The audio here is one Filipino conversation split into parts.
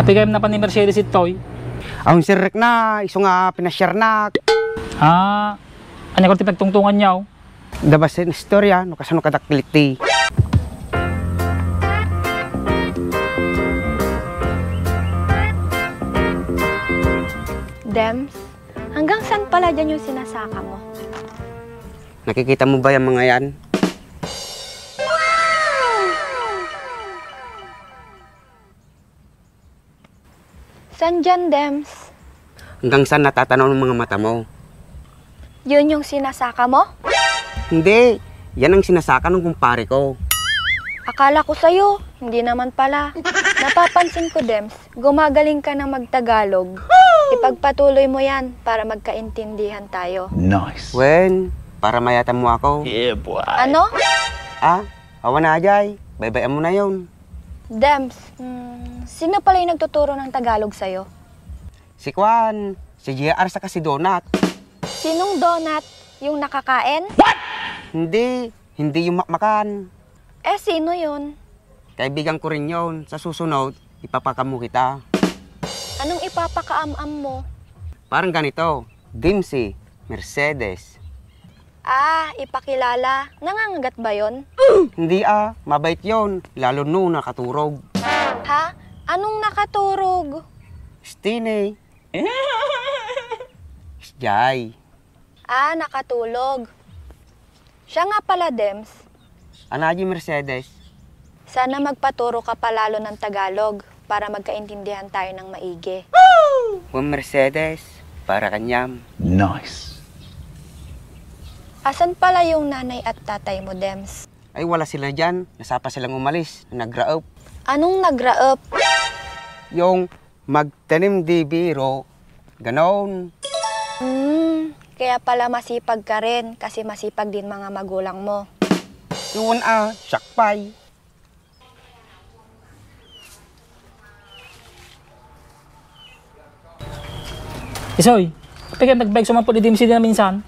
Apigay na pa ni Mercedes si Toy. Ang sirrek na, iso nga pinashare na. Ah, ano ko tinagtungtungan niya oh. Dabas na istorya, no kasano kadakpilit ti. Dems, hanggang saan pala dyan yung sinasaka mo? Nakikita mo ba yung mga yan? San dyan, Dems? Hanggang saan natatanaw ng mga mata mo? Yun yung sinasaka mo? Hindi. Yan ang sinasaka ng kumpare ko. Akala ko sa'yo. Hindi naman pala. Napapansin ko, Dems, gumagaling ka ng magtagalog. Ipagpatuloy mo yan para magkaintindihan tayo. Nice. Wen, para mayatan mo ako. Yeah, boy. Ano? Ah, awan na, Ajay. Bye-bye mo na yun. Dems, mm, sino pala yung nagtuturo ng Tagalog sa'yo? Si Kwan, si JR, sa kasi Donut. Sinong Donut? Yung nakakain? What? Hindi, hindi yung makmakan. Eh, sino yun? Kaibigan ko rin yun. Sa susunod, ipapakamu kita. Anong ipapakaam-am mo? Parang ganito, Dimsy, Mercedes. Ah, ipakilala. Nangangagat ba yon? Hindi ah, mabait yon. Lalo no nakaturog. Ha? Anong nakaturog? Stine. Jai. Ah, nakatulog. Siya nga pala, Dems. Anaji Mercedes. Sana magpaturo ka palalo ng Tagalog para magkaintindihan tayo ng maigi. Juan Mercedes, para kanyam. Nice. Asan pala yung nanay at tatay mo, Dems? Ay, wala sila dyan. Nasapa silang umalis. Nagraop. Anong nagraop? Yung magtanim di biro. Ganon. Hmm, kaya pala masipag ka rin kasi masipag din mga magulang mo. Yun ah, sakpay. Isoy, kapag nag-bike sumampuli din si minsan.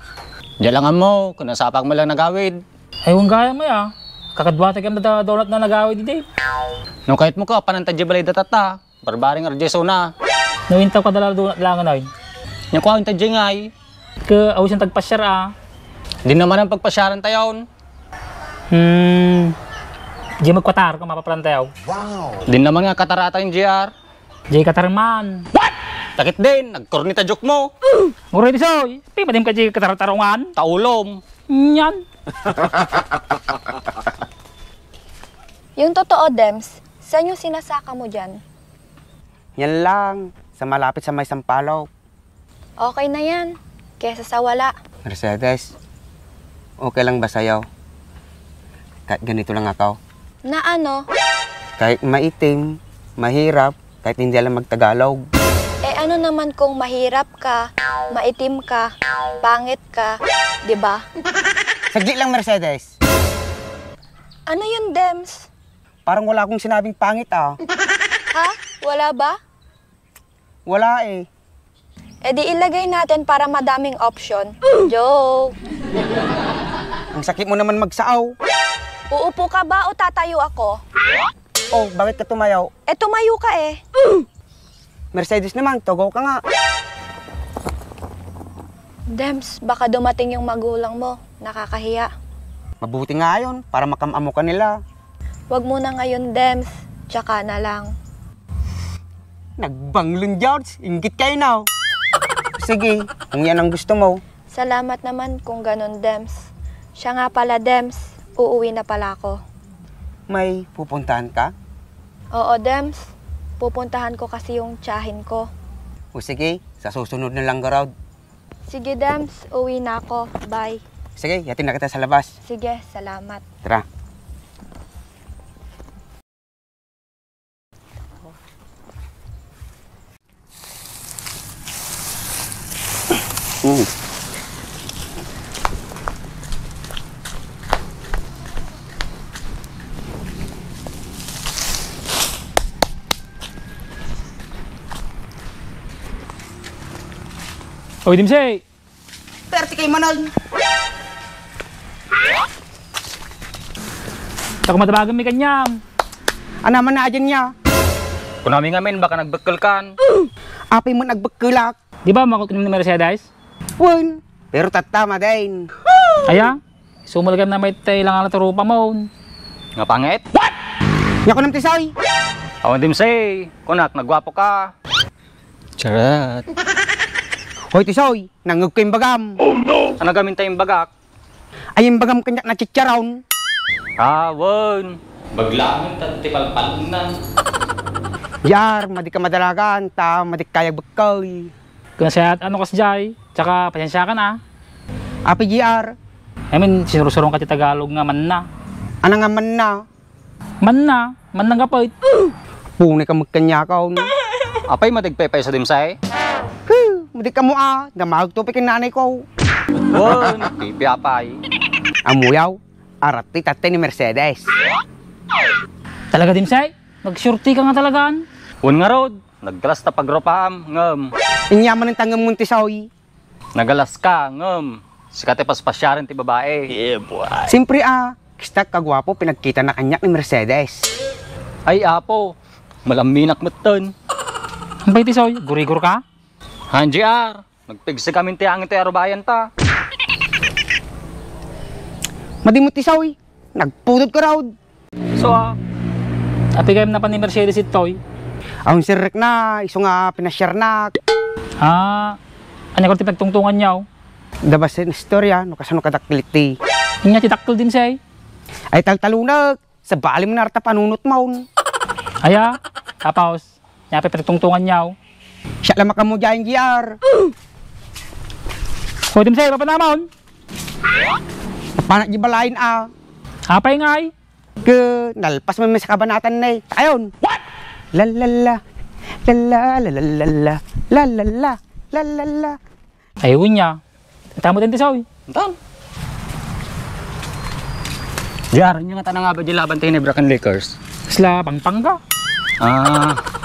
Diyan lang mo, kung nasapag mo lang nagawid. Ayun gaya mo ya. Kakadwate ka na donut na nagawi di Dave. No kahit mo ka pananta balay ta. Barbaring arjeso na. Nawinta ka dala donut lang na. Nya ko ang tadje ngay. Ke awisan tagpasyar a. Ah. Di naman ang pagpasyaran tayon. Hmm. Di magkwatar ka mapapalantayaw. Wow. Di naman nga katarata yung JR. Di katarman. What? Takit din, nagkornita joke mo. Uh! Nguray di soy. Pimadim ka di kataratarungan. Taulom. Nyan. Hmm, yung totoo, Dems, saan yung sinasaka mo dyan? Yan lang, sa malapit sa may sampalaw. Okay na yan, kesa sa wala. Mercedes, okay lang ba sa'yo? Kahit ganito lang ako. Na ano? Kahit maitim, mahirap, kahit hindi alam magtagalog. Eh ano naman kung mahirap ka, maitim ka, pangit ka, di ba? Saglit lang, Mercedes. Ano yun, Dems? Parang wala akong sinabing pangit, ah. ha? Wala ba? Wala, eh. E di ilagay natin para madaming option. Joke! Ang sakit mo naman magsaaw. Uupo ka ba o tatayo ako? Oh, bakit ka tumayaw? Eh, tumayo ka eh. Mercedes naman, togaw ka nga. Dems, baka dumating yung magulang mo. Nakakahiya. Mabuti nga yun, para makamamo ka nila. Huwag mo na ngayon, Dems. Tsaka na lang. Nagbanglong, George. Ingit kayo na. Sige, kung yan ang gusto mo. Salamat naman kung ganun, Dems. Siya nga pala, Dems. Uuwi na pala ako. May pupuntahan ka? Oo, Dems. Pupuntahan ko kasi yung tsahin ko. O sige, sa susunod na lang, Garod. Sige, Dams. Uwi na ako. Bye. Sige, yatin na kita sa labas. Sige, salamat. Tara. Mm. Uy, Dimsey! Perte kay Manol! Ako matabagan mi kanyam. Ana man na adyan niya. Kunami nga men, baka nagbakal kan. Apay mo nagbakilak. Di ba makukinin ni Mercedes? Wan. Pero tatama din. Aya, sumulagam na may tay lang ang turupa mo. Nga pangit? What? Nga ko nang tisoy. Awan Dimsey, kunak, nagwapo ka. Charot. Hoy tisoy, nangog kayong bagam. Oh no! Ano gamin tayong bagak? Ay yung bagam kanyak na chicharon. Awon. Baglaan ta tipalpal na. Yar, madik ka madalagan, ta madik kaya bakal. Kung sayat ano kas jay, tsaka pasensya ka na. Api GR. I mean, sinurusurong ka ti Tagalog nga man na. Ano nga man na? Man na, man na kapit. Eh. Punay ka magkanya ka. Oh. Apay matigpepay sa dimsay? Mudi ka mo ah. Damahag tupik nanay ko. Oh, tipi apay. Amuyaw, arati tate ni Mercedes. Talaga din, Say? Magsurti ka nga talagaan. Un nga road, naggalas ta pagropaam, ngam. Inyaman ng tangam munti sa hoy. Nagalas ka, ngam. Sikate paspasyarin ti babae. Yeah, boy. Simpre ah, kistak kagwapo pinagkita na kanya ni Mercedes. Ay, apo, malaminak matan. Ang baiti, Soy, gurigur ka? Han JR, nagpigsa kami tiyangin tayo arubayan ta. Madimot isaw eh. Nagpunod ka raw. So ah, api kayo na pa ni Mercedes si Toy. Eh. Ang sirrek na, iso nga pinasyar na. Ah, anya ko ti pagtungtungan niyaw. Oh? Dabas na istorya, no kasano kadaktilik ti. Inya ti taktil din say. Eh. Ay taltalunag, sa bali mo narta panunot maun. Aya, tapaos, nyapi pagtungtungan niyaw. Oh? Siya lang makamujahin, GR. Pwede mo sa'yo, papanamon. Papanak di balain, ah. Apa nga, ay. Eh. Ke, nalpas mo sa kabanatan na, eh. Ayon. What? La la la. La la la la la la. La la la. La la la. Ayun niya. Tama din tisaw, eh. Antan. GR, yun nga tanang nga ba di laban tayo ni Bracken Lakers? Sla, pangpang Ah.